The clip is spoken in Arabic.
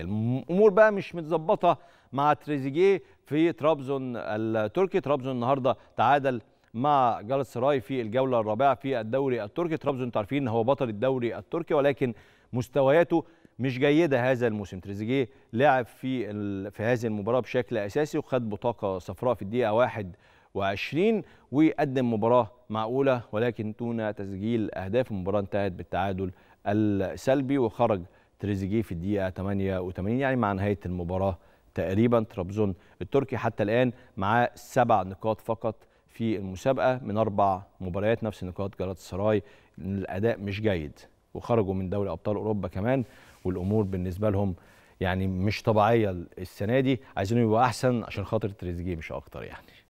الامور بقى مش متظبطه مع تريزيجيه في ترابزون التركي ترابزون النهارده تعادل مع جالس سراي في الجوله الرابعه في الدوري التركي ترابزون عارفين هو بطل الدوري التركي ولكن مستوياته مش جيده هذا الموسم تريزيجيه لعب في في هذه المباراه بشكل اساسي وخد بطاقه صفراء في الدقيقه 21 وقدم مباراه معقوله ولكن دون تسجيل اهداف المباراه انتهت بالتعادل السلبي وخرج تريزيجيه في الدقيقه 88 يعني مع نهايه المباراه تقريبا ترابزون التركي حتى الان معاه سبع نقاط فقط في المسابقه من اربع مباريات نفس نقاط جلطة سراي الاداء مش جيد وخرجوا من دوري ابطال اوروبا كمان والامور بالنسبه لهم يعني مش طبيعيه السنه دي عايزين يبقوا احسن عشان خاطر تريزيجيه مش اكتر يعني